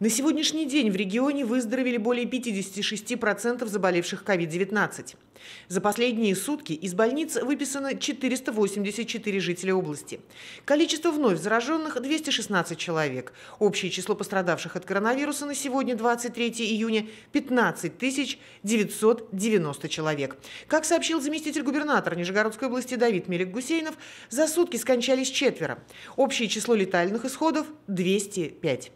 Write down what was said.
На сегодняшний день в регионе выздоровели более 56% заболевших COVID-19. За последние сутки из больниц выписано 484 жителя области. Количество вновь зараженных – 216 человек. Общее число пострадавших от коронавируса на сегодня, 23 июня, 15 990 человек. Как сообщил заместитель губернатора Нижегородской области Давид Мелик-Гусейнов, за сутки скончались четверо. Общее число летальных исходов – 205.